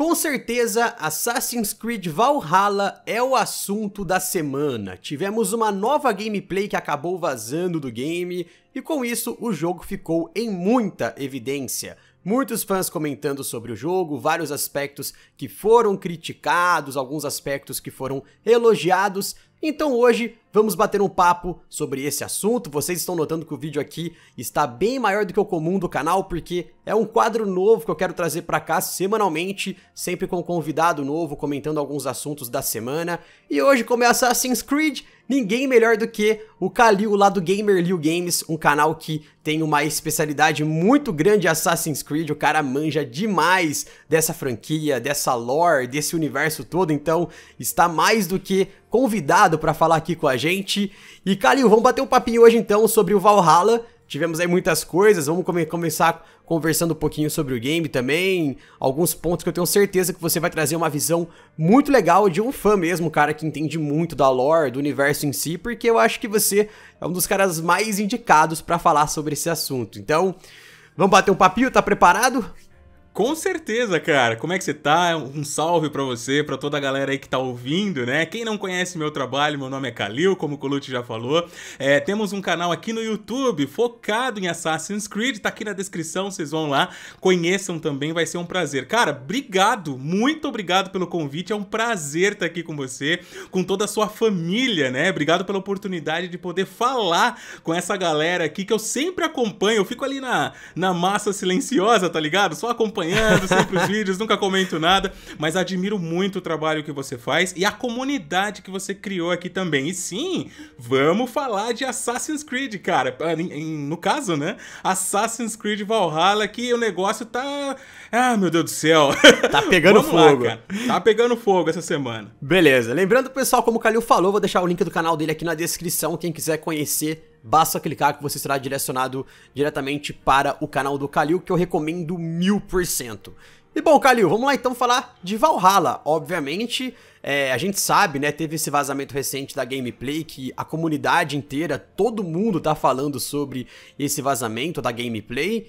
Com certeza, Assassin's Creed Valhalla é o assunto da semana. Tivemos uma nova gameplay que acabou vazando do game, e com isso o jogo ficou em muita evidência. Muitos fãs comentando sobre o jogo, vários aspectos que foram criticados, alguns aspectos que foram elogiados, então hoje vamos bater um papo sobre esse assunto. Vocês estão notando que o vídeo aqui está bem maior do que o comum do canal, porque é um quadro novo que eu quero trazer para cá semanalmente, sempre com um convidado novo comentando alguns assuntos da semana. E hoje é Assassin's Creed, ninguém melhor do que o Kalil lá do Gamer Liu Games, um canal que tem uma especialidade muito grande Assassin's Creed, o cara manja demais dessa franquia, dessa lore, desse universo todo, então está mais do que convidado para falar aqui com a gente. E Calil, vamos bater um papinho hoje então sobre o Valhalla. Tivemos aí muitas coisas, vamos come começar conversando um pouquinho sobre o game também, alguns pontos que eu tenho certeza que você vai trazer uma visão muito legal de um fã mesmo, cara que entende muito da lore, do universo em si, porque eu acho que você é um dos caras mais indicados para falar sobre esse assunto. Então, vamos bater um papinho, tá preparado? Com certeza, cara. Como é que você tá? Um salve para você, para toda a galera aí que tá ouvindo, né? Quem não conhece meu trabalho, meu nome é Kalil, como o Colute já falou. É, temos um canal aqui no YouTube focado em Assassin's Creed, tá aqui na descrição, vocês vão lá, conheçam também, vai ser um prazer. Cara, obrigado, muito obrigado pelo convite, é um prazer estar tá aqui com você, com toda a sua família, né? Obrigado pela oportunidade de poder falar com essa galera aqui que eu sempre acompanho, eu fico ali na, na massa silenciosa, tá ligado? Só acompanhando acompanhando sempre os vídeos, nunca comento nada, mas admiro muito o trabalho que você faz e a comunidade que você criou aqui também. E sim, vamos falar de Assassin's Creed, cara. Ah, no caso, né? Assassin's Creed Valhalla, que o negócio tá. Ah, meu Deus do céu. Tá pegando fogo. Lá, tá pegando fogo essa semana. Beleza. Lembrando, pessoal, como o Calil falou, vou deixar o link do canal dele aqui na descrição. Quem quiser conhecer basta clicar que você será direcionado diretamente para o canal do Kalil, que eu recomendo mil por cento. E bom, Kalil, vamos lá então falar de Valhalla. Obviamente, é, a gente sabe, né, teve esse vazamento recente da gameplay que a comunidade inteira, todo mundo tá falando sobre esse vazamento da gameplay.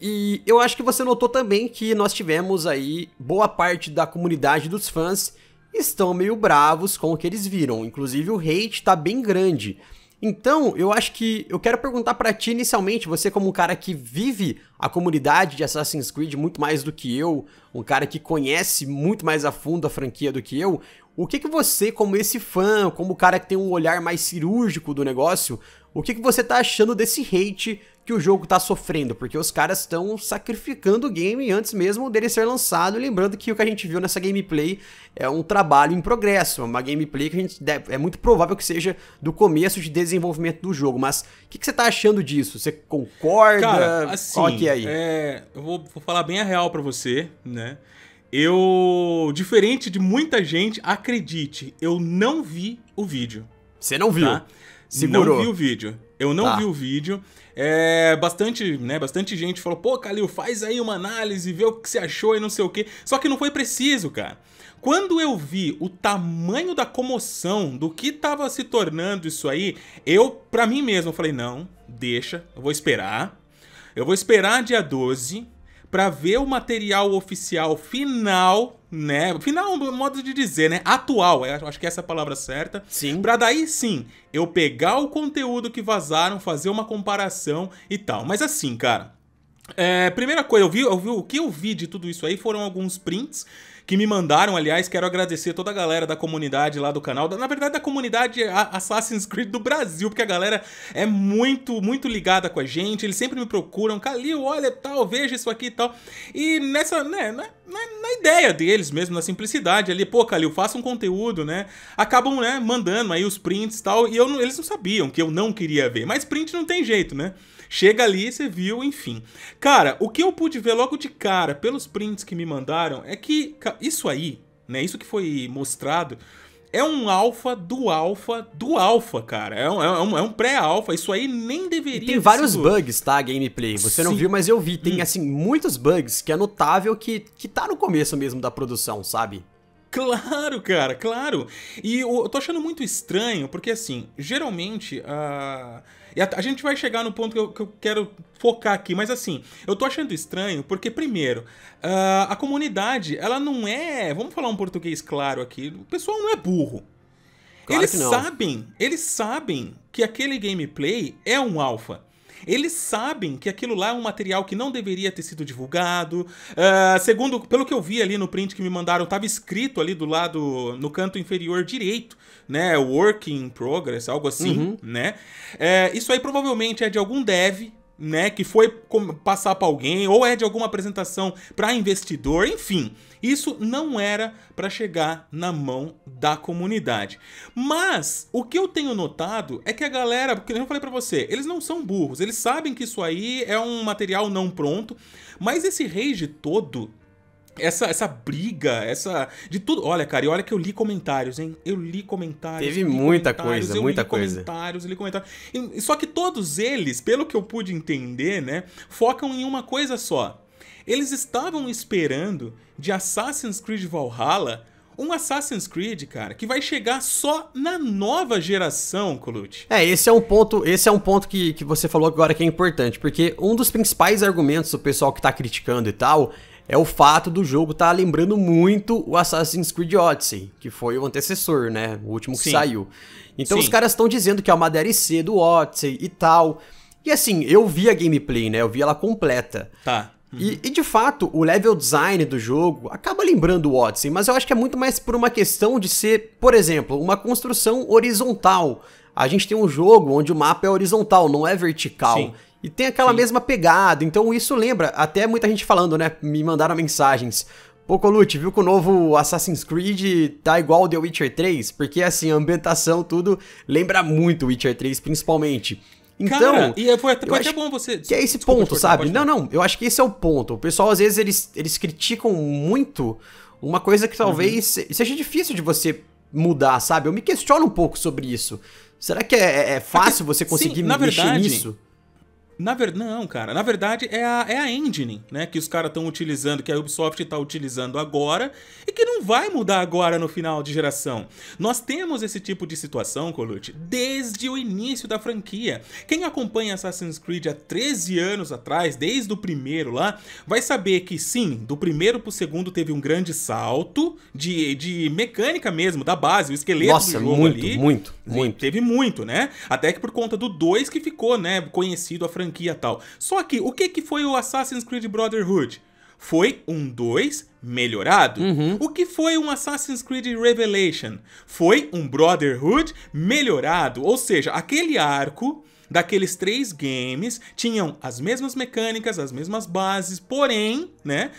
E eu acho que você notou também que nós tivemos aí boa parte da comunidade dos fãs estão meio bravos com o que eles viram. Inclusive o hate tá bem grande. Então, eu acho que eu quero perguntar para ti inicialmente, você como um cara que vive a comunidade de Assassin's Creed muito mais do que eu, um cara que conhece muito mais a fundo a franquia do que eu, o que que você, como esse fã, como o cara que tem um olhar mais cirúrgico do negócio, o que, que você tá achando desse hate que o jogo tá sofrendo? Porque os caras estão sacrificando o game antes mesmo dele ser lançado. Lembrando que o que a gente viu nessa gameplay é um trabalho em progresso. Uma gameplay que a gente deve, é muito provável que seja do começo de desenvolvimento do jogo. Mas o que, que você tá achando disso? Você concorda? Cara, assim, Qual que é aí? É, eu vou, vou falar bem a real para você, né? Eu, diferente de muita gente, acredite, eu não vi o vídeo. Você não viu? Tá? Segurou. Não vi o vídeo. Eu não tá. vi o vídeo. É, bastante, né, bastante gente falou, pô, Calil, faz aí uma análise, vê o que você achou e não sei o quê. Só que não foi preciso, cara. Quando eu vi o tamanho da comoção do que tava se tornando isso aí, eu, pra mim mesmo, falei, não, deixa, eu vou esperar. Eu vou esperar dia 12, para ver o material oficial final, né? Final, modo de dizer, né? Atual, é, acho que essa é a palavra certa. Sim. Pra daí sim, eu pegar o conteúdo que vazaram, fazer uma comparação e tal. Mas assim, cara. É, primeira coisa, eu vi, eu vi, o que eu vi de tudo isso aí foram alguns prints que me mandaram. Aliás, quero agradecer toda a galera da comunidade lá do canal. Na verdade, da comunidade Assassin's Creed do Brasil, porque a galera é muito, muito ligada com a gente. Eles sempre me procuram. Calil, olha tal, veja isso aqui e tal. E nessa, né, na, na, ideia deles mesmo, na simplicidade ali, pô, Calil, faça um conteúdo, né? Acabam, né, mandando aí os prints e tal. E eu, eles não sabiam que eu não queria ver. Mas print não tem jeito, né? Chega ali, você viu, enfim. Cara, o que eu pude ver logo de cara pelos prints que me mandaram é que isso aí, né, isso que foi mostrado, é um alfa do alfa do alfa, cara. É um, é um, é um pré-alfa. Isso aí nem deveria. E tem vários bugs, tá? Gameplay. Você Sim. não viu, mas eu vi. Tem, hum. assim, muitos bugs que é notável que, que tá no começo mesmo da produção, sabe? Claro, cara, claro. E eu tô achando muito estranho, porque assim, geralmente a. Uh e a, a, gente vai chegar no ponto que eu, que eu, quero focar aqui, mas assim, eu tô achando estranho porque, primeiro, uh, a comunidade, ela não é. Vamos falar um português claro aqui. O pessoal não é burro. Claro eles sabem, eles sabem que aquele gameplay é um alfa. Eles sabem que aquilo lá é um material que não deveria ter sido divulgado. Uh, segundo, pelo que eu vi ali no print que me mandaram, estava escrito ali do lado, no canto inferior direito, né? Work in progress, algo assim, uhum. né? Uh, isso aí provavelmente é de algum dev né, que foi passar para alguém ou é de alguma apresentação para investidor, enfim. Isso não era para chegar na mão da comunidade. Mas o que eu tenho notado é que a galera, porque eu falei para você, eles não são burros, eles sabem que isso aí é um material não pronto, mas esse rage todo essa, essa briga, essa. De tudo. Olha, cara, e olha que eu li comentários, hein? Eu li comentários. Teve li muita comentários, coisa, muita coisa. Comentários, eu li comentários. E, só que todos eles, pelo que eu pude entender, né? Focam em uma coisa só. Eles estavam esperando de Assassin's Creed Valhalla um Assassin's Creed, cara, que vai chegar só na nova geração, Colucci. É, esse é um ponto, esse é um ponto que, que você falou agora que é importante, porque um dos principais argumentos do pessoal que tá criticando e tal é o fato do jogo estar tá lembrando muito o Assassin's Creed Odyssey, que foi o antecessor, né? O último que Sim. saiu. Então Sim. os caras estão dizendo que é uma DLC do Odyssey e tal. E assim, eu vi a gameplay, né? Eu vi ela completa. Tá. Uhum. E, e, de fato, o level design do jogo acaba lembrando o Odyssey, mas eu acho que é muito mais por uma questão de ser, por exemplo, uma construção horizontal. A gente tem um jogo onde o mapa é horizontal, não é vertical. Sim. E tem aquela Sim. mesma pegada. Então isso lembra, até muita gente falando, né? Me mandaram mensagens. Pô, lute viu que o novo Assassin's Creed tá igual o The Witcher 3? Porque, assim, a ambientação, tudo, lembra muito o Witcher 3, principalmente. Então, Cara, e é, foi até, até bom você. Que é esse Desculpa, ponto, sabe? Não, não, eu acho que esse é o ponto. O pessoal, às vezes, eles, eles criticam muito uma coisa que talvez uhum. seja difícil de você mudar, sabe? Eu me questiono um pouco sobre isso. Será que é, é, é fácil Porque, você conseguir sim, mexer verdade, nisso? Sim. Na verdade, não, cara. Na verdade, é a, é a engine, né? Que os caras estão utilizando, que a Ubisoft está utilizando agora e que não vai mudar agora no final de geração. Nós temos esse tipo de situação, Colucci, desde o início da franquia. Quem acompanha Assassin's Creed há 13 anos atrás, desde o primeiro lá, vai saber que sim, do primeiro pro segundo teve um grande salto de, de mecânica mesmo, da base, o esqueleto Nossa, do jogo muito, ali. Muito, muito muito. Teve muito, né? Até que por conta do 2 que ficou, né, conhecido a franquia tal. Só que o que que foi o Assassin's Creed Brotherhood? Foi um 2 melhorado. Uhum. O que foi um Assassin's Creed Revelation? Foi um Brotherhood melhorado, ou seja, aquele arco daqueles três games, tinham as mesmas mecânicas, as mesmas bases, porém, né?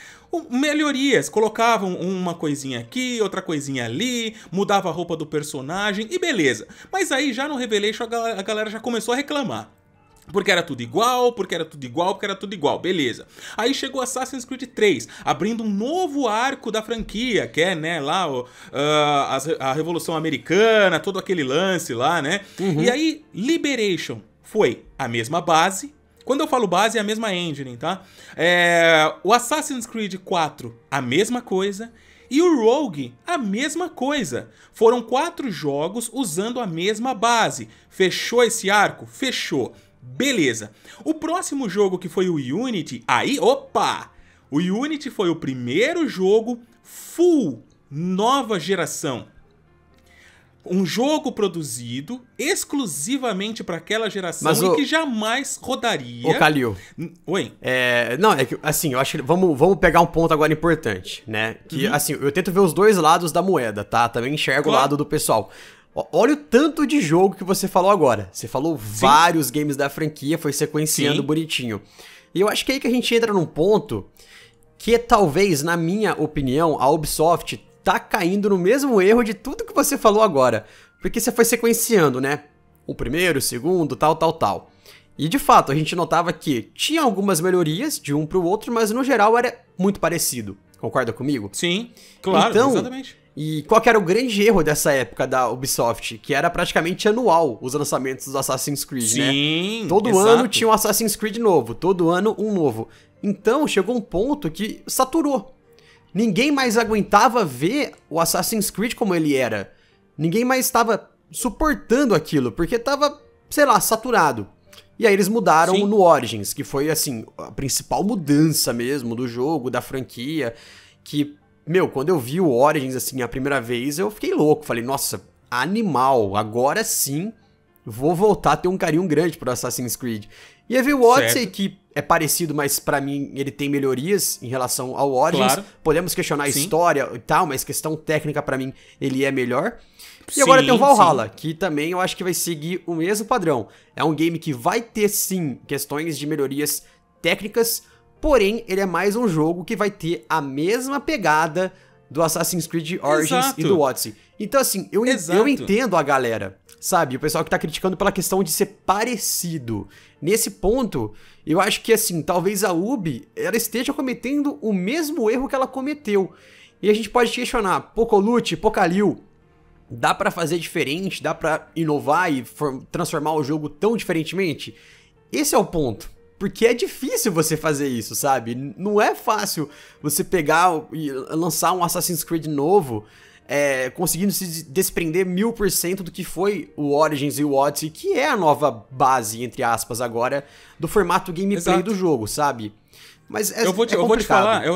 melhorias, colocavam uma coisinha aqui, outra coisinha ali, mudava a roupa do personagem e beleza. Mas aí já no Revelation a galera, a galera já começou a reclamar. Porque era tudo igual, porque era tudo igual, porque era tudo igual, beleza. Aí chegou Assassin's Creed 3, abrindo um novo arco da franquia, que é, né, lá o, uh, ah, a, a, Revolução Americana, todo aquele lance lá, né? Uhum. E aí, Liberation, foi a mesma base. Quando eu falo base, é a mesma engine, tá? É, o Assassin's Creed 4, a mesma coisa. E o Rogue, a mesma coisa. Foram quatro jogos usando a mesma base. Fechou esse arco? Fechou. Beleza. O próximo jogo que foi o Unity, aí, opa! O Unity foi o primeiro jogo full nova geração um jogo produzido exclusivamente para aquela geração Mas o... e que jamais rodaria. Ô, Calil. Oi. É, não, é que assim, eu acho que vamos, vamos pegar um ponto agora importante, né? Que uhum. assim, eu tento ver os dois lados da moeda, tá? Também enxergo claro. o lado do pessoal. Olha o tanto de jogo que você falou agora. Você falou Sim. vários games da franquia, foi sequenciando Sim. bonitinho. E eu acho que é aí que a gente entra num ponto que talvez, na minha opinião, a Ubisoft tá caindo no mesmo erro de tudo que você falou agora. Porque você foi sequenciando, né? O primeiro, o segundo, tal, tal, tal. E de fato, a gente notava que tinha algumas melhorias de um para o outro, mas no geral era muito parecido. Concorda comigo? Sim, claro, então, exatamente. E qual era o grande erro dessa época da Ubisoft? Que era praticamente anual os lançamentos do Assassin's Creed, né? Sim, né? Todo exato. ano tinha um Assassin's Creed novo, todo ano um novo. Então chegou um ponto que saturou. Ninguém mais aguentava ver o Assassin's Creed como ele era. Ninguém mais estava suportando aquilo, porque estava, sei lá, saturado. E aí eles mudaram Sim. no Origins, que foi, assim, a principal mudança mesmo do jogo, da franquia, que, meu, quando eu vi o Origins, assim, a primeira vez, eu fiquei louco. Falei, nossa, animal, agora sim vou voltar a ter um carinho grande pro Assassin's Creed. E aí veio o Odyssey, certo. que é parecido, mas para mim ele tem melhorias em relação ao Origins. Claro. Podemos questionar a sim. história e tal, mas questão técnica para mim ele é melhor. E sim, agora tem o Valhalla, sim. que também eu acho que vai seguir o mesmo padrão. É um game que vai ter sim questões de melhorias técnicas, porém ele é mais um jogo que vai ter a mesma pegada do Assassin's Creed Origins Exato. e do Odyssey. Então, assim, eu, eu entendo a galera, sabe? O pessoal que tá criticando pela questão de ser parecido. Nesse ponto, eu acho que, assim, talvez a Ubi, ela esteja cometendo o mesmo erro que ela cometeu. E a gente pode questionar, Pocolute, Pocalil, dá para fazer diferente? Dá para inovar e transformar o jogo tão diferentemente? Esse é o ponto. Porque é difícil você fazer isso, sabe? Não é fácil você pegar e lançar um Assassin's Creed novo, é, conseguindo se desprender mil por cento do que foi o Origins e o Odyssey, que é a nova base, entre aspas, agora, do formato gameplay Exato. do jogo, sabe? Mas é, eu vou te, é eu vou te falar, eu,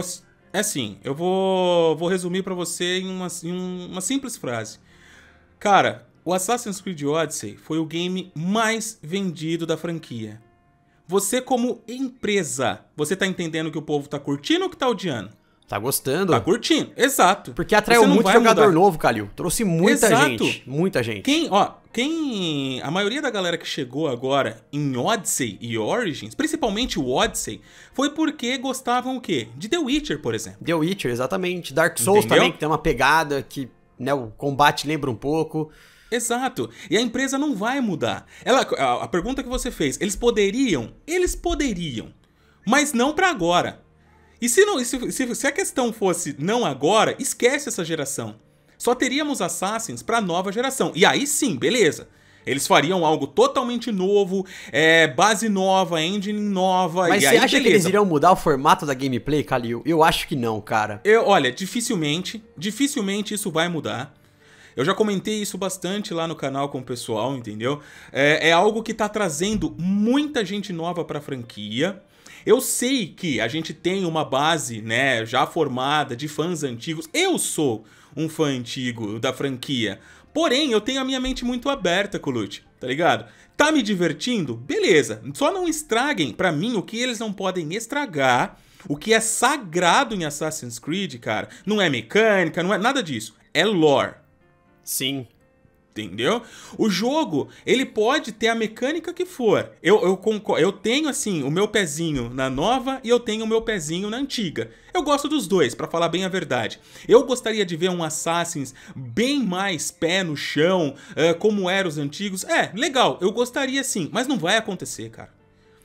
é assim, eu vou, vou resumir para você em uma, em uma simples frase. Cara, o Assassin's Creed Odyssey foi o game mais vendido da franquia. Você, como empresa, você tá entendendo que o povo tá curtindo ou que tá odiando? Tá gostando. Tá curtindo, exato. Porque atraiu muito jogador mudar. novo, Calil. Trouxe muita exato. gente. Muita gente. Quem, ó, quem. A maioria da galera que chegou agora em Odyssey e Origins, principalmente o Odyssey, foi porque gostavam o quê? De The Witcher, por exemplo. The Witcher, exatamente. Dark Souls Entendeu? também, que tem uma pegada que, né, o combate lembra um pouco. Exato. E a empresa não vai mudar. Ela, a, a pergunta que você fez, eles poderiam? Eles poderiam, mas não para agora. E se, não, se, se, se a questão fosse não agora, esquece essa geração. Só teríamos Assassins para nova geração. E aí sim, beleza. Eles fariam algo totalmente novo, é, base nova, engine nova. Mas você aí, acha beleza. que eles iriam mudar o formato da gameplay, Kalil? Eu acho que não, cara. Eu, olha, dificilmente, dificilmente isso vai mudar. Eu já comentei isso bastante lá no canal com o pessoal, entendeu? É, é algo que tá trazendo muita gente nova pra franquia. Eu sei que a gente tem uma base, né, já formada de fãs antigos. Eu sou um fã antigo da franquia. Porém, eu tenho a minha mente muito aberta, Colucci, tá ligado? Tá me divertindo? Beleza. Só não estraguem, para mim, o que eles não podem estragar, o que é sagrado em Assassin's Creed, cara, não é mecânica, não é nada disso. É lore Sim. Entendeu? O jogo, ele pode ter a mecânica que for. Eu, eu, concordo, eu tenho, assim, o meu pezinho na nova e eu tenho o meu pezinho na antiga. Eu gosto dos dois, para falar bem a verdade. Eu gostaria de ver um Assassin's bem mais pé no chão, uh, como eram os antigos. É, legal, eu gostaria sim, mas não vai acontecer, cara.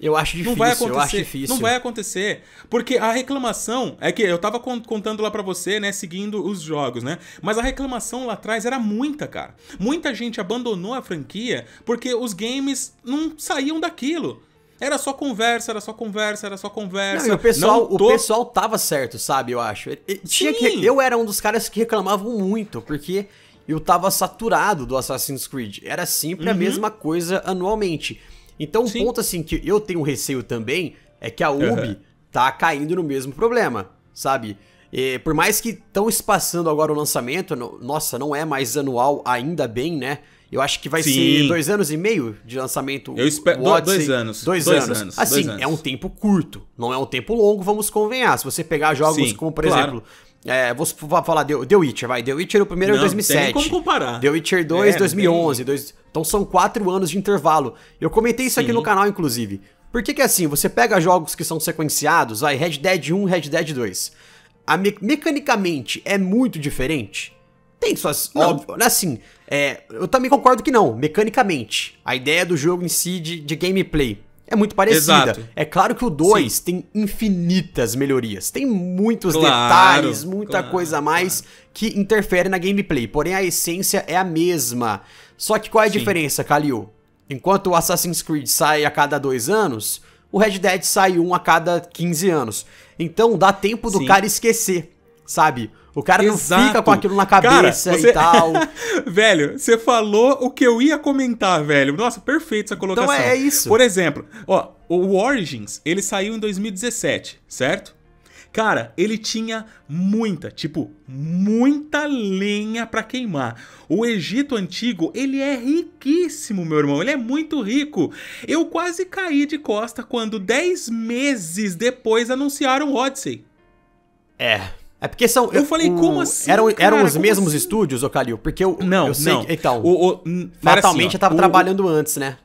Eu acho difícil, não vai acontecer, eu acho difícil. Não vai acontecer, porque a reclamação é que eu tava contando lá para você, né, seguindo os jogos, né? Mas a reclamação lá atrás era muita, cara. Muita gente abandonou a franquia porque os games não saíam daquilo. Era só conversa, era só conversa, era só conversa. Não, o pessoal, não tô... o pessoal tava certo, sabe? Eu acho. Tinha que, eu era um dos caras que reclamavam muito, porque eu tava saturado do Assassin's Creed. Era sempre uhum. a mesma coisa anualmente. Então, Sim. um ponto assim que eu tenho receio também é que a Ubi uhum. tá caindo no mesmo problema, sabe? E, por mais que estão espaçando agora o lançamento, no, nossa, não é mais anual, ainda bem, né? Eu acho que vai Sim. ser dois anos e meio de lançamento. Eu espero. dois anos. Dois, dois anos. anos. Assim, dois anos. é um tempo curto, não é um tempo longo, vamos convenhar. Se você pegar jogos Sim, como, por claro. exemplo, é, vou falar The, The Witcher, vai. The Witcher o primeiro é 2007. Não tem como comparar. The Witcher 2, é, 2011. Dois, então são quatro anos de intervalo. Eu comentei isso Sim. aqui no canal, inclusive. Por que que é assim? Você pega jogos que são sequenciados, vai, Red Dead 1, Red Dead 2. A me mecanicamente é muito diferente? Tem suas... Não. Óbvio, né, assim, é, eu também concordo que não, mecanicamente. A ideia do jogo em si de, de gameplay é muito parecida. Exato. É claro que o 2 tem infinitas melhorias. Tem muitos claro, detalhes, muita claro, coisa a mais claro. que interfere na gameplay. Porém, a essência é a mesma. Só que qual é a Sim. diferença, Kalil? Enquanto o Assassin's Creed sai a cada dois anos, o Red Dead sai um a cada 15 anos. Então dá tempo do Sim. cara esquecer, sabe? O cara Exato. não fica com aquilo na cabeça cara, você... e tal. velho, você falou o que eu ia comentar, velho. Nossa, perfeito essa então colocação. Então é isso. Por exemplo, ó, o Origins, ele saiu em 2017, certo? Cara, ele tinha muita, tipo, muita lenha para queimar. O Egito antigo, ele é riquíssimo, meu irmão, ele é muito rico. Eu quase caí de costa quando 10 meses depois anunciaram o Odyssey. É, é porque são. Eu, eu falei, o, como assim? Eram, cara, eram os mesmos assim? estúdios, ô Calil? Porque eu. Não, eu sei não. Que, então. O, o, assim, fatalmente assim, eu tava trabalhando antes, né?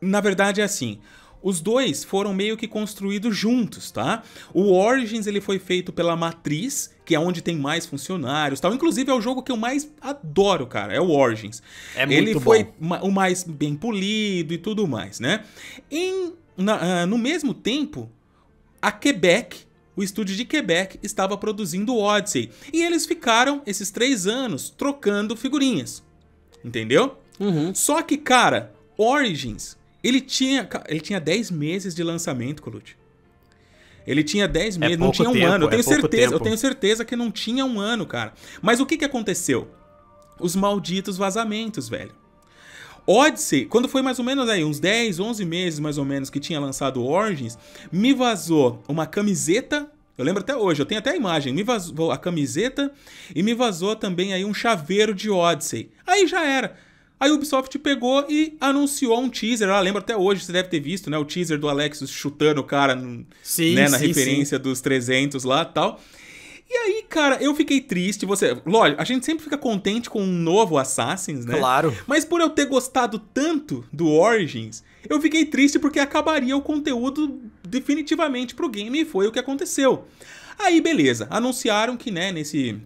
Na verdade é assim. Os dois foram meio que construídos juntos, tá? O Origins ele foi feito pela Matriz, que é onde tem mais funcionários, tal. Inclusive é o jogo que eu mais adoro, cara, é o Origins. É muito ele bom. foi o mais bem polido e tudo mais, né? Em, na, ah, no mesmo tempo, a Quebec o estúdio de Quebec estava produzindo Odyssey e eles ficaram esses três anos trocando figurinhas. Entendeu? Uhum. Só que, cara, Origins, ele tinha, ele tinha 10 meses de lançamento, Colute. Ele tinha 10 é meses, é não tinha um tempo, ano. Eu é tenho é certeza, eu tenho certeza que não tinha um ano, cara. Mas o que, que aconteceu? Os malditos vazamentos, velho. Odyssey, quando foi mais ou menos aí, uns 10, 11 meses mais ou menos que tinha lançado Origins, me vazou uma camiseta eu lembro até hoje, eu tenho até a imagem. Me vazou a camiseta e me vazou também aí um chaveiro de Odyssey. Aí já era. Aí o Ubisoft pegou e anunciou um teaser. Ah, lembro até hoje, você deve ter visto, né? O teaser do Alexis chutando o cara sim, né, sim, na referência sim. dos 300 lá tal. E aí, cara, eu fiquei triste. Você, lógico, a gente sempre fica contente com um novo Assassin's, né? Claro. Mas por eu ter gostado tanto do Origins, eu fiquei triste porque acabaria o conteúdo definitivamente pro game e foi o que aconteceu. Aí, beleza. Anunciaram que, né, nesse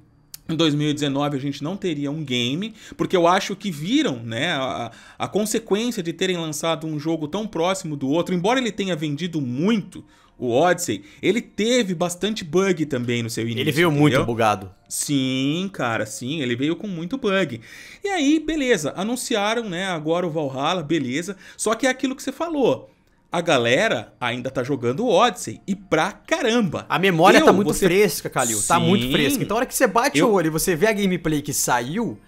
em 2019 a gente não teria um game, porque eu acho que viram né, a, a, consequência de terem lançado um jogo tão próximo do outro, embora ele tenha vendido muito o Odyssey, ele teve bastante bug também no seu início. Ele veio entendeu? muito bugado. Sim, cara, sim, ele veio com muito bug. E aí, beleza, anunciaram, né, agora o Valhalla, beleza. Só que é aquilo que você falou. A galera ainda tá jogando o Odyssey e pra caramba. A memória tá eu, tá muito você... fresca, Calil. Sim, tá muito fresca. Então, a hora que você bate eu... o olho e você vê a gameplay que saiu,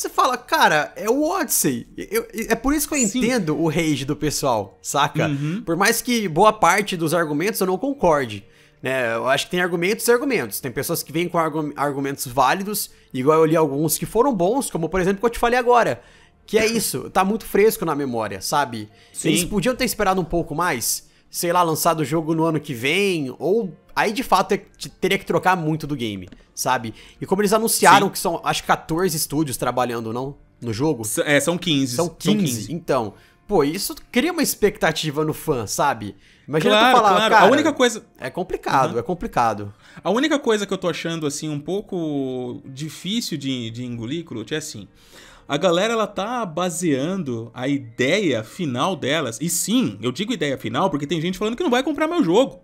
você fala, cara, é o Odyssey. Eu, é por isso que eu entendo Sim. o rage do pessoal, saca? Uhum. Por mais que boa parte dos argumentos eu não concorde. Né? Eu acho que tem argumentos e argumentos. Tem pessoas que vêm com argumentos válidos, igual eu li alguns que foram bons, como por exemplo que eu te falei agora. Que é isso, tá muito fresco na memória, sabe? Sim. Eles podiam ter esperado um pouco mais sei lá, lançado o jogo no ano que vem, ou aí de fato é teria que trocar muito do game, sabe? E como eles anunciaram Sim. que são, acho que 14 estúdios trabalhando, não? No jogo? S é, são 15. São 15. São 15. Então, pô, isso cria uma expectativa no fã, sabe? Imagina claro, tu falar, claro. cara, a única coisa é complicado, uhum. é complicado. A única coisa que eu tô achando assim um pouco difícil de, de engolir, Clute, é assim a galera ela tá baseando a ideia final delas. E sim, eu digo ideia final porque tem gente falando que não vai comprar meu jogo.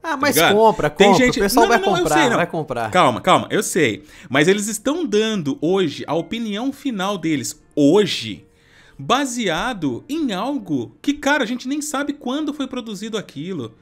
Ah, tá mas tá compra, compra. Tem gente... O pessoal não, vai não, comprar, sei, vai comprar. Calma, calma, eu sei. Mas eles estão dando hoje a opinião final deles, hoje, baseado em algo que, cara, a gente nem sabe quando foi produzido aquilo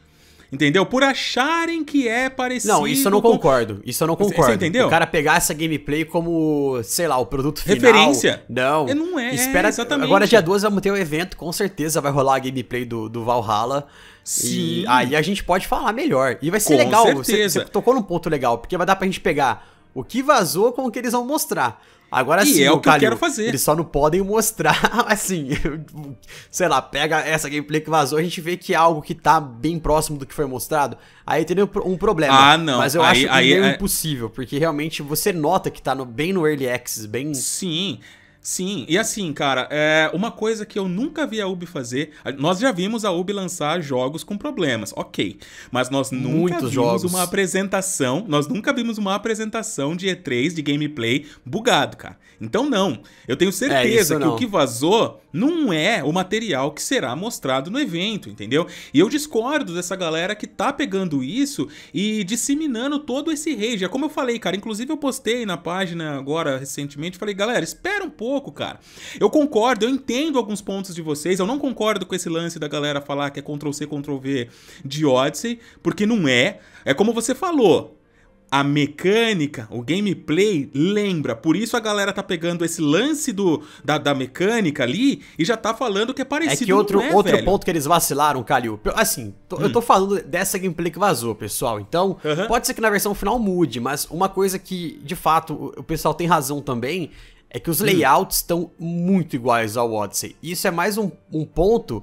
entendeu? Por acharem que é parecido. Não, isso eu não com... concordo. Isso eu não concordo. Você entendeu? O cara pegar essa gameplay como, sei lá, o produto final. Referência? Não. É, não é. é Espera, exatamente. Agora, dia 2 vamos ter o um evento, com certeza vai rolar a gameplay do, do Valhalla. Sim. E aí a gente pode falar melhor. E vai ser com legal. Certeza. Você, você tocou num ponto legal, porque vai dar pra gente pegar o que vazou com o que eles vão mostrar. Agora sim, é o que Calil, eu quero fazer. Eles só não podem mostrar, assim, sei lá, pega essa gameplay que vazou, a gente vê que é algo que tá bem próximo do que foi mostrado, aí tem um problema. Ah, não. Mas eu aí, acho que aí, aí, é é- impossível, porque realmente você nota que tá no, bem no Early Access, bem... Sim, Sim, e assim, cara, é uma coisa que eu nunca vi a Ubi fazer. Nós já vimos a Ubi lançar jogos com problemas, ok. Mas nós nunca Muitos vimos jogos. uma apresentação. Nós nunca vimos uma apresentação de E3 de gameplay bugado, cara. Então não. Eu tenho é, certeza é, que não. o que vazou não é o material que será mostrado no evento, entendeu? E eu discordo dessa galera que tá pegando isso e disseminando todo esse rage. É como eu falei, cara, inclusive eu postei na página agora recentemente, falei, galera, espera um pouco, cara. Eu concordo, eu entendo alguns pontos de vocês, eu não concordo com esse lance da galera falar que é Ctrl C Ctrl V de Odyssey, porque não é. É como você falou, a mecânica, o gameplay lembra. Por isso a galera tá pegando esse lance do, da, da mecânica ali e já tá falando que é parecido. É que outro, é, outro ponto que eles vacilaram, Calil. Assim, hum. eu tô hum. falando dessa gameplay que vazou, pessoal. Então, uh -huh. pode ser que na versão final mude, mas uma coisa que, de fato, o pessoal tem razão também é que os hum. layouts estão hum. muito iguais ao Odyssey. Isso é mais um, um ponto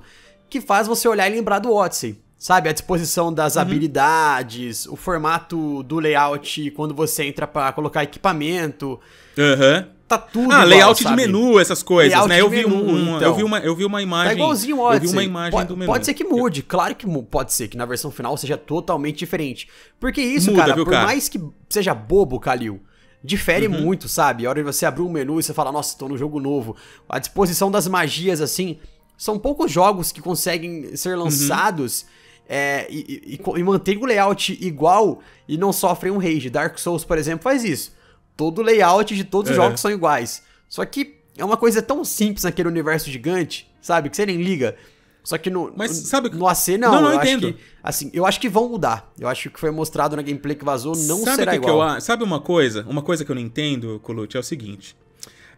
que faz você olhar e lembrar do Odyssey sabe, a disposição das uhum. habilidades, o formato do layout quando você entra para colocar equipamento. Aham. Uhum. Tá tudo ah, igual, layout sabe? de menu, essas coisas, layout né? Eu vi, menu, um, então. eu vi então. uma, eu vi uma tá imagem. Tá igualzinho o Odyssey. Eu vi uma imagem pode, do menu. Pode ser que mude, claro que pode ser que na versão final seja totalmente diferente. Porque isso, Muda, cara, viu, por cara? mais que seja bobo, Kalil, difere uhum. muito, sabe? A hora de você abrir um menu e você fala, nossa, tô no jogo novo. A disposição das magias assim, são poucos jogos que conseguem ser uhum. lançados uhum é, e, e, e mantém o layout igual e não sofrem um rage. Dark Souls, por exemplo, faz isso. Todo layout de todos os é. jogos são iguais. Só que é uma coisa tão simples naquele universo gigante, sabe? Que você nem liga. Só que no, Mas, sabe, no AC não, não, não eu entendo. acho que assim, eu acho que vão mudar. Eu acho que foi mostrado na gameplay que vazou, não sabe será que igual. Que eu, sabe uma coisa? Uma coisa que eu não entendo, Colute, é o seguinte.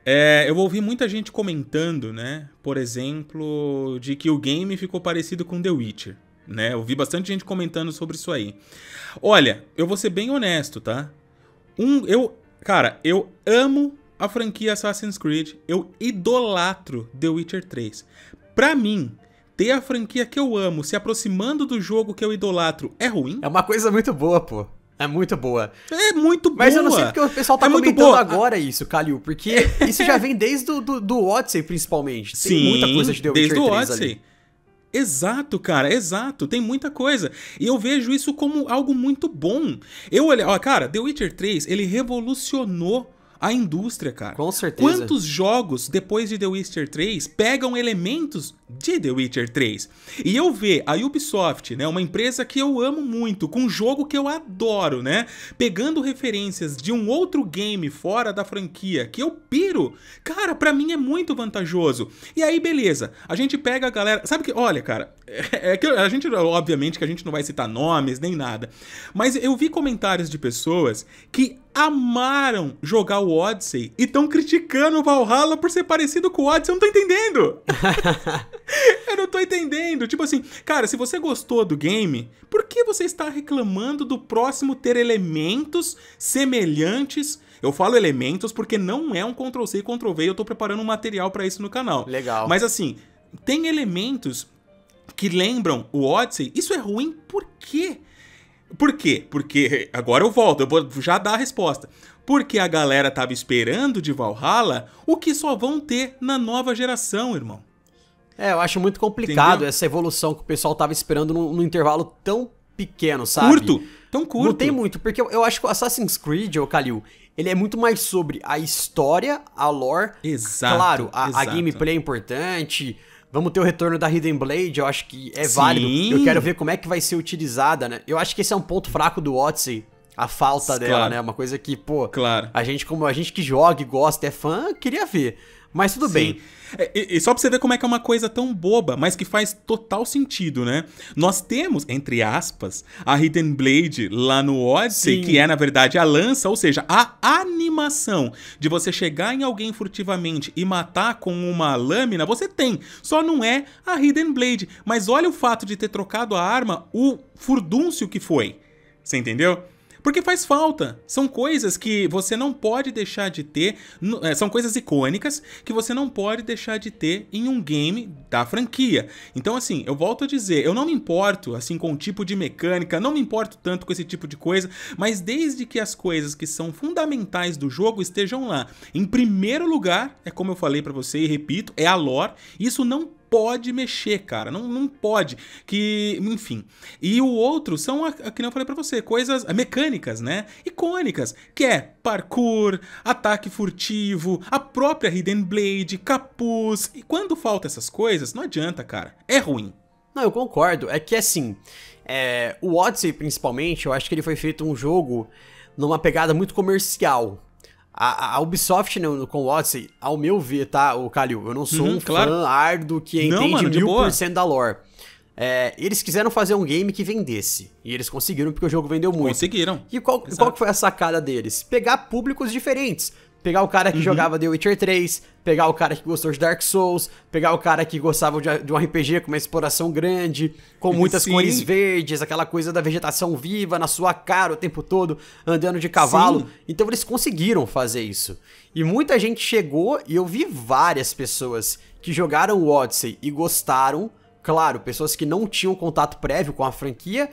É, eu ouvi muita gente comentando, né? Por exemplo, de que o game ficou parecido com The Witcher né? Eu vi bastante gente comentando sobre isso aí. Olha, eu vou ser bem honesto, tá? Um, eu, cara, eu amo a franquia Assassin's Creed, eu idolatro The Witcher 3. Pra mim, ter a franquia que eu amo se aproximando do jogo que eu idolatro é ruim? É uma coisa muito boa, pô. É muito boa. É muito boa. Mas eu não sei porque o pessoal tá é comentando agora isso, Calil, porque isso já vem desde do, do, do Odyssey, principalmente. Tem Sim, muita coisa de The Witcher desde 3 o Odyssey. Ali. Exato, cara, exato. Tem muita coisa. E eu vejo isso como algo muito bom. Eu olhei, ó, cara, The Witcher 3, ele revolucionou a indústria, cara. Com certeza. Quantos jogos depois de The Witcher 3 pegam elementos de The Witcher 3? E eu ver a Ubisoft, né, uma empresa que eu amo muito, com um jogo que eu adoro, né, pegando referências de um outro game fora da franquia que eu piro, cara, para mim é muito vantajoso. E aí, beleza, a gente pega a galera. Sabe que, olha, cara, é que a gente, obviamente, que a gente não vai citar nomes nem nada, mas eu vi comentários de pessoas que amaram jogar o Odyssey e estão criticando o Valhalla por ser parecido com o Odyssey. Eu não tô entendendo. eu não tô entendendo. Tipo assim, cara, se você gostou do game, por que você está reclamando do próximo ter elementos semelhantes? Eu falo elementos porque não é um Ctrl-C e Ctrl-V, eu tô preparando um material para isso no canal. Legal. Mas assim, tem elementos que lembram o Odyssey. Isso é ruim por quê? Por quê? Porque agora eu volto, eu vou já dar a resposta. Porque a galera tava esperando de Valhalla o que só vão ter na nova geração, irmão. É, eu acho muito complicado Entendeu? essa evolução que o pessoal tava esperando num, num intervalo tão pequeno, sabe? Curto, tão curto. Não tem muito, porque eu, eu acho que o Assassin's Creed, ô Kalil, ele é muito mais sobre a história, a lore. Exato. Claro, a, exato. a gameplay é importante, Vamos ter o retorno da Hidden Blade, eu acho que é Sim. válido. Eu quero ver como é que vai ser utilizada, né? Eu acho que esse é um ponto fraco do Odyssey, a falta claro. dela, né? Uma coisa que, pô, claro. a gente como a gente que joga e gosta, é fã, queria ver. Mas tudo Sim. bem. É, e, e, só pra você ver como é que é uma coisa tão boba, mas que faz total sentido, né? Nós temos, entre aspas, a Hidden Blade lá no Odyssey, Sim. que é, na verdade, a lança, ou seja, a animação de você chegar em alguém furtivamente e matar com uma lâmina, você tem. Só não é a Hidden Blade. Mas olha o fato de ter trocado a arma, o furdúncio que foi. Você entendeu? Porque faz falta. São coisas que você não pode deixar de ter, eh, são coisas icônicas que você não pode deixar de ter em um game da franquia. Então, assim, eu volto a dizer, eu não me importo assim com o tipo de mecânica, não me importo tanto com esse tipo de coisa, mas desde que as coisas que são fundamentais do jogo estejam lá. Em primeiro lugar, é como eu falei para você e repito, é a lore. Isso não pode mexer, cara. Não, não pode. Que, enfim. E o outro são, a, a que não falei para você, coisas mecânicas, né? Icônicas, que é parkour, ataque furtivo, a própria Hidden Blade, capuz. E quando falta essas coisas, não adianta, cara. É ruim. Não, eu concordo. É que assim, é, o Odyssey principalmente, eu acho que ele foi feito um jogo numa pegada muito comercial. A, a Ubisoft né, com o Odyssey, ao meu ver, tá, o Calil? Eu não sou uhum, um claro. fã árduo que não, entende mano, mil por cento da lore. É, eles quiseram fazer um game que vendesse. E eles conseguiram, porque o jogo vendeu muito. Conseguiram. E qual, qual foi a sacada deles? Pegar públicos diferentes. Pegar o cara que uhum. jogava The Witcher 3, pegar o cara que gostou de Dark Souls, pegar o cara que gostava de, um RPG com uma exploração grande, com muitas Sim. cores verdes, aquela coisa da vegetação viva na sua cara o tempo todo, andando de cavalo. Sim. Então eles conseguiram fazer isso. E muita gente chegou e eu vi várias pessoas que jogaram o Odyssey e gostaram. Claro, pessoas que não tinham contato prévio com a franquia,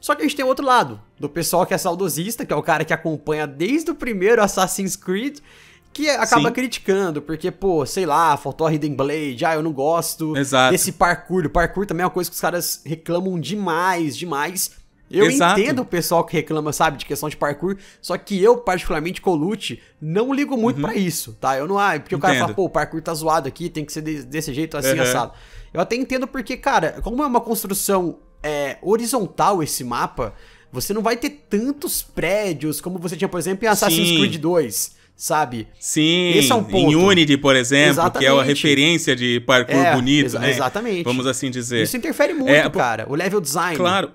só que a gente tem o outro lado, do pessoal que é saudosista, que é o cara que acompanha desde o primeiro Assassin's Creed, que acaba Sim. criticando, porque, pô, sei lá, faltou a Hidden Blade, ah, eu não gosto Exato. desse parkour. O parkour também é uma coisa que os caras reclamam demais, demais. Eu Exato. entendo o pessoal que reclama, sabe, de questão de parkour, só que eu, particularmente, com loot, não ligo muito uhum. para isso, tá? Eu não, ah, porque entendo. o cara fala, pô, o parkour tá zoado aqui, tem que ser desse jeito, assim, uhum. assado. Eu até entendo porque, cara, como é uma construção é, horizontal esse mapa, você não vai ter tantos prédios como você tinha, por exemplo, em Assassin's Sim. Creed 2 sabe? Sim, Esse é um ponto. em Unity, por exemplo, exatamente. que é a referência de parkour é, bonito, exa né? Exatamente. Vamos assim dizer. Isso interfere é, muito, é, cara, o level design. Claro.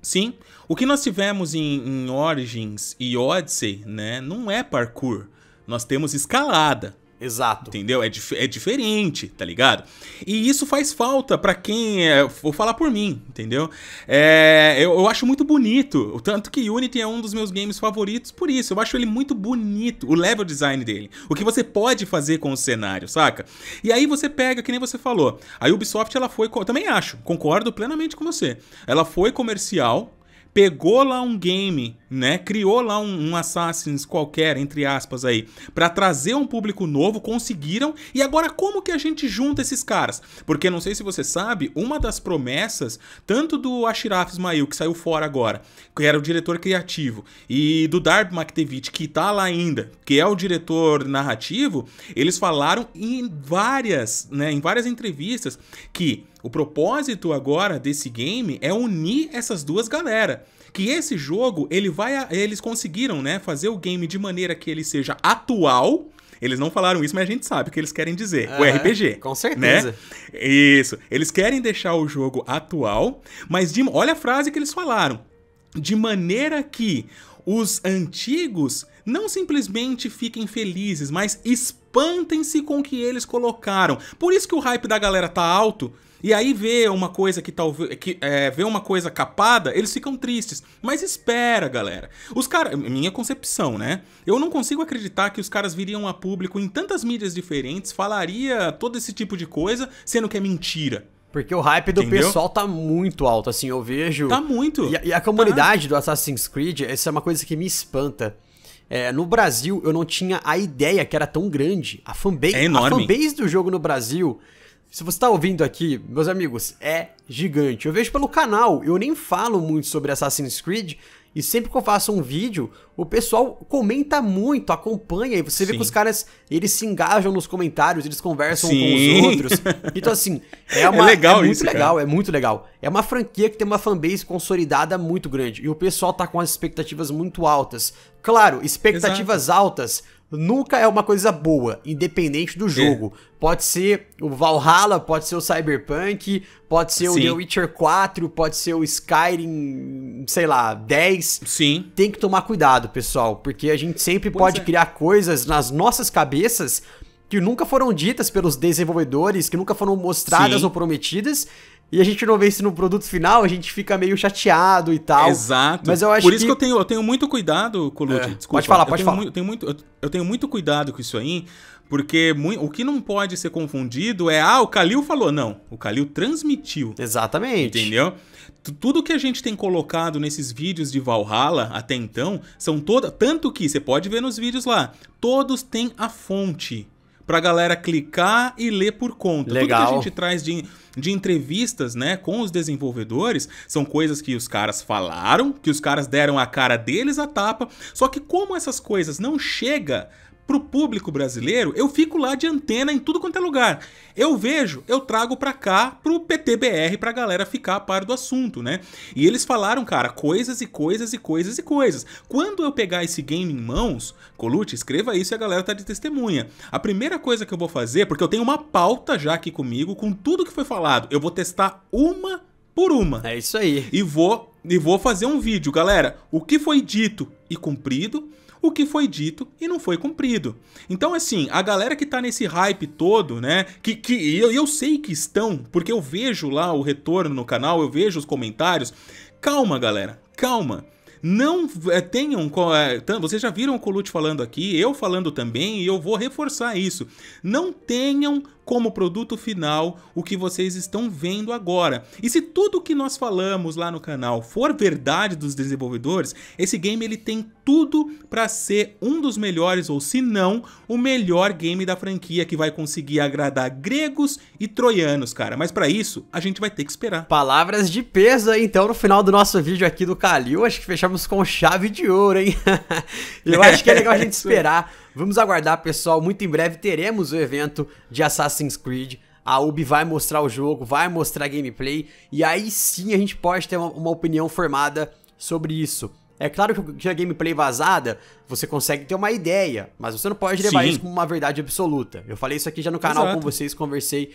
Sim. O que nós tivemos em, em Origins e Odyssey, né, não é parkour. Nós temos escalada. Exato. Entendeu? É, dif é diferente, tá ligado? E isso faz falta para quem. É, vou falar por mim, entendeu? É, eu, eu, acho muito bonito. O tanto que Unity é um dos meus games favoritos por isso. Eu acho ele muito bonito, o level design dele. O que você pode fazer com o cenário, saca? E aí você pega, que nem você falou. A Ubisoft, ela foi. Também acho, concordo plenamente com você. Ela foi comercial pegou lá um game, né? Criou lá um, um Assassin's qualquer, entre aspas aí, para trazer um público novo, conseguiram. E agora como que a gente junta esses caras? Porque não sei se você sabe, uma das promessas tanto do Ashraf Ismail que saiu fora agora, que era o diretor criativo, e do Darb Makdevich que tá lá ainda, que é o diretor narrativo, eles falaram em várias, né, em várias entrevistas que o propósito agora desse game é unir essas duas galera. Que esse jogo, ele vai a, eles conseguiram, né, fazer o game de maneira que ele seja atual, eles não falaram isso, mas a gente sabe o que eles querem dizer. o RPG. Com né? certeza. Né? Isso. Eles querem deixar o jogo atual, mas de, olha a frase que eles falaram. De maneira que os antigos não simplesmente fiquem felizes, mas espantem-se com o que eles colocaram. Por isso que o hype da galera tá alto. E aí vê uma coisa que talvez. Que, é, vê uma coisa capada, eles ficam tristes. Mas espera, galera. Os caras. É minha concepção, né? Eu não consigo acreditar que os caras viriam a público em tantas mídias diferentes, falaria todo esse tipo de coisa, sendo que é mentira. Porque o hype do Entendeu? pessoal tá muito alto, assim, eu vejo. Tá muito. E, e a tá. comunidade tá. do Assassin's Creed, essa é uma coisa que me espanta. É, no Brasil, eu não tinha a ideia que era tão grande. A fanbase, é enorme. A fanbase do jogo no Brasil se você está ouvindo aqui, meus amigos, é gigante. Eu vejo pelo canal, eu nem falo muito sobre Assassin's Creed, e sempre que eu faço um vídeo, o pessoal comenta muito, acompanha, e você Sim. vê que os caras, eles se engajam nos comentários, eles conversam Sim. com os outros. Então, assim, é, é, uma, é legal é muito isso, legal, cara. é muito legal. É uma franquia que tem uma fanbase consolidada muito grande, e o pessoal tá com as expectativas muito altas. Claro, expectativas Exato. altas nunca é uma coisa boa, independente do é. jogo. É. Pode ser o Valhalla, pode ser o Cyberpunk, pode ser Sim. o The Witcher 4, pode ser o Skyrim, sei lá, 10. Sim. Tem que tomar cuidado, pessoal, porque a gente sempre pois pode é. criar coisas nas nossas cabeças que nunca foram ditas pelos desenvolvedores, que nunca foram mostradas Sim. ou prometidas, e a gente não vê isso no produto final, a gente fica meio chateado e tal. Exato. Mas eu acho Por isso que, que eu, tenho, eu tenho muito cuidado, Colucci. É. Desculpa. Pode falar, pode eu falar. Tenho, eu, tenho muito, eu, tenho muito cuidado com isso aí, porque o que não pode ser confundido é, ah, o Kalil falou. Não, o Kalil transmitiu. Exatamente. Entendeu? Tudo que a gente tem colocado nesses vídeos de Valhalla até então, são todas. Tanto que você pode ver nos vídeos lá, todos têm a fonte pra galera clicar e ler por conta. Legal. Tudo que a gente traz de de entrevistas, né, com os desenvolvedores, são coisas que os caras falaram, que os caras deram a cara deles a tapa, só que como essas coisas não chega para o público brasileiro, eu fico lá de antena em tudo quanto é lugar. Eu vejo, eu trago para cá, para o PTBR, para a galera ficar a par do assunto, né? E eles falaram, cara, coisas e coisas e coisas e coisas. Quando eu pegar esse game em mãos, Colute, escreva isso e a galera tá de testemunha. A primeira coisa que eu vou fazer, porque eu tenho uma pauta já aqui comigo, com tudo que foi falado, eu vou testar uma por uma. É isso aí. E vou, e vou fazer um vídeo, galera. O que foi dito e cumprido o que foi dito e não foi cumprido. Então, assim, a galera que tá nesse hype todo, né? Que, que eu, eu sei que estão, porque eu vejo lá o retorno no canal, eu vejo os comentários. Calma, galera, calma não é, tenham. É, vocês já viram o Colute falando aqui, eu falando também, e eu vou reforçar isso. Não tenham como produto final o que vocês estão vendo agora. E se tudo que nós falamos lá no canal for verdade dos desenvolvedores, esse game ele tem tudo para ser um dos melhores ou se não, o melhor game da franquia que vai conseguir agradar gregos e troianos, cara. Mas para isso, a gente vai ter que esperar. Palavras de peso aí, então no final do nosso vídeo aqui do Calil, acho que fechamos com chave de ouro, hein? Eu acho que é legal a gente é esperar Vamos aguardar, pessoal. Muito em breve teremos o evento de Assassin's Creed. A Ubi vai mostrar o jogo, vai mostrar gameplay. E aí sim a gente pode ter uma, uma opinião formada sobre isso. É claro que tinha gameplay vazada, você consegue ter uma ideia, mas você não pode levar Sim. isso como uma verdade absoluta. Eu falei isso aqui já no canal Exato. com vocês, conversei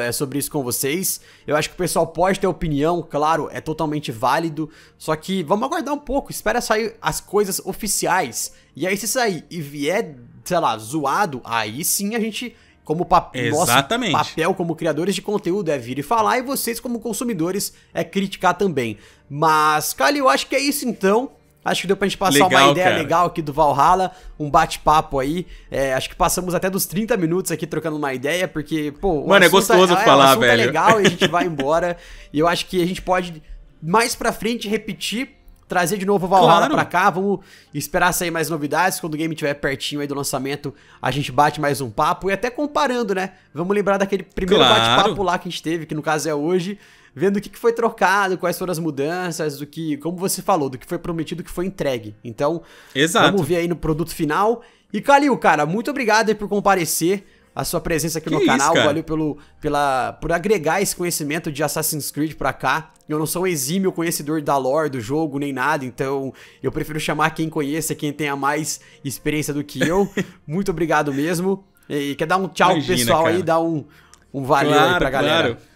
é, sobre isso com vocês. Eu acho que o pessoal pode ter opinião, claro, é totalmente válido. Só que vamos aguardar um pouco, espera sair as coisas oficiais. E aí se sair e vier, sei lá, zoado, aí sim a gente como pap Exatamente. nosso papel como criadores de conteúdo é vir e falar e vocês como consumidores é criticar também. Mas, Kali, eu acho que é isso então. Acho que deu pra gente passar legal, uma ideia cara. legal aqui do Valhalla, um bate-papo aí. É, acho que passamos até dos 30 minutos aqui trocando uma ideia, porque, pô. Mano, é, é gostoso é, falar, é velho. É legal e a gente vai embora. e eu acho que a gente pode, mais pra frente, repetir trazer de novo o Valhalla claro. pra cá, vamos esperar sair mais novidades, quando o game estiver pertinho aí do lançamento, a gente bate mais um papo e até comparando, né? Vamos lembrar daquele primeiro claro. bate-papo lá que a gente teve, que no caso é hoje, vendo o que, foi trocado, quais foram as mudanças, do que, como você falou, do que foi prometido, que foi entregue. Então, Exato. vamos ver aí no produto final. E Calil, cara, muito obrigado aí por comparecer a sua presença aqui que no isso, canal. Cara? Valeu pelo, pela, por agregar esse conhecimento de Assassin's Creed pra cá. Eu não sou um exímio conhecedor da lore do jogo nem nada, então eu prefiro chamar quem conheça, quem tenha mais experiência do que eu. Muito obrigado mesmo. E quer dar um tchau Imagina, pessoal cara. aí, dar um, um valeu claro, aí pra galera. Claro.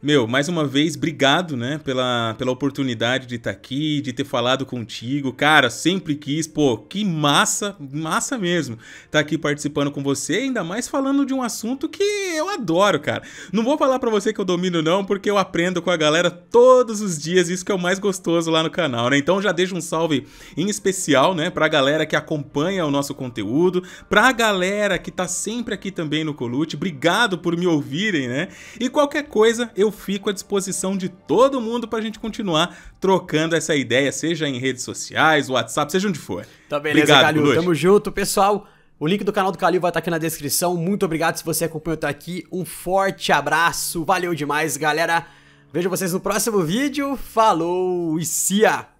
Meu, mais uma vez, obrigado, né, pela, pela oportunidade de estar tá aqui, de ter falado contigo. Cara, sempre quis, pô, que massa, massa mesmo, estar tá aqui participando com você, ainda mais falando de um assunto que eu adoro, cara. Não vou falar para você que eu domino não, porque eu aprendo com a galera todos os dias, isso que é o mais gostoso lá no canal, né? Então já deixo um salve em especial, né, pra galera que acompanha o nosso conteúdo, pra galera que tá sempre aqui também no Colute. Obrigado por me ouvirem, né? E qualquer coisa, eu eu fico à disposição de todo mundo para a gente continuar trocando essa ideia, seja em redes sociais, WhatsApp, seja onde for. Tá beleza, Obrigado, Calil. Tamo junto, pessoal. O link do canal do Calil vai estar tá aqui na descrição. Muito obrigado se você acompanhou até aqui. Um forte abraço. Valeu demais, galera. Vejo vocês no próximo vídeo. Falou e cia!